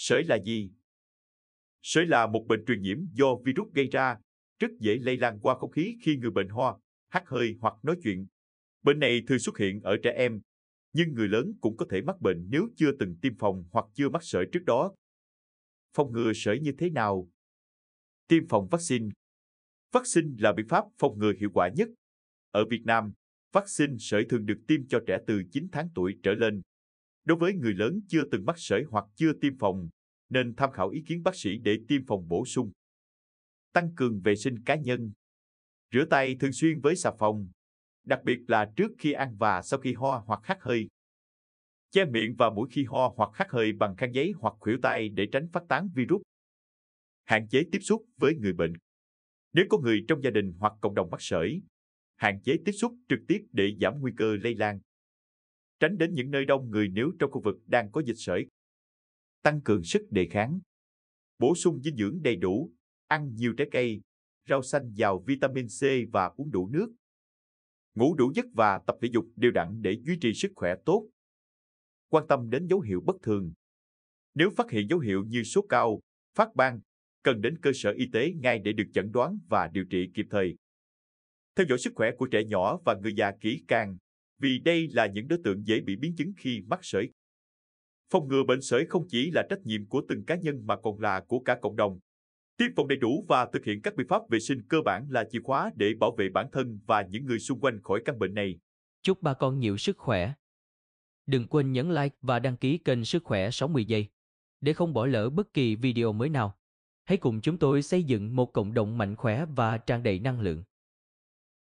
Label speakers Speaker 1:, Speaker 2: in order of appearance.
Speaker 1: Sởi là gì? Sởi là một bệnh truyền nhiễm do virus gây ra, rất dễ lây lan qua không khí khi người bệnh ho, hắt hơi hoặc nói chuyện. Bệnh này thường xuất hiện ở trẻ em, nhưng người lớn cũng có thể mắc bệnh nếu chưa từng tiêm phòng hoặc chưa mắc sởi trước đó. Phòng ngừa sởi như thế nào? Tiêm phòng vaccine Vaccine là biện pháp phòng ngừa hiệu quả nhất. Ở Việt Nam, vaccine sởi thường được tiêm cho trẻ từ 9 tháng tuổi trở lên. Đối với người lớn chưa từng mắc sởi hoặc chưa tiêm phòng, nên tham khảo ý kiến bác sĩ để tiêm phòng bổ sung. Tăng cường vệ sinh cá nhân. Rửa tay thường xuyên với xà phòng, đặc biệt là trước khi ăn và sau khi ho hoặc hắt hơi. Che miệng và mũi khi ho hoặc hắt hơi bằng khăn giấy hoặc khuỷu tay để tránh phát tán virus. Hạn chế tiếp xúc với người bệnh. Nếu có người trong gia đình hoặc cộng đồng mắc sởi, hạn chế tiếp xúc trực tiếp để giảm nguy cơ lây lan tránh đến những nơi đông người nếu trong khu vực đang có dịch sởi. Tăng cường sức đề kháng. Bổ sung dinh dưỡng đầy đủ, ăn nhiều trái cây, rau xanh giàu vitamin C và uống đủ nước. Ngủ đủ giấc và tập thể dục đều đặn để duy trì sức khỏe tốt. Quan tâm đến dấu hiệu bất thường. Nếu phát hiện dấu hiệu như sốt cao, phát ban, cần đến cơ sở y tế ngay để được chẩn đoán và điều trị kịp thời. Theo dõi sức khỏe của trẻ nhỏ và người già kỹ càng vì đây là những đối tượng dễ bị biến chứng khi mắc sởi. Phòng ngừa bệnh sởi không chỉ là trách nhiệm của từng cá nhân mà còn là của cả cộng đồng. Tiêm phòng đầy đủ và thực hiện các biện pháp vệ sinh cơ bản là chìa khóa để bảo vệ bản thân và những người xung quanh khỏi căn bệnh này. Chúc bà con nhiều
Speaker 2: sức khỏe. Đừng quên nhấn like và đăng ký kênh Sức khỏe 60 giây để không bỏ lỡ bất kỳ video mới nào. Hãy cùng chúng tôi xây dựng một cộng đồng mạnh khỏe và tràn đầy năng lượng.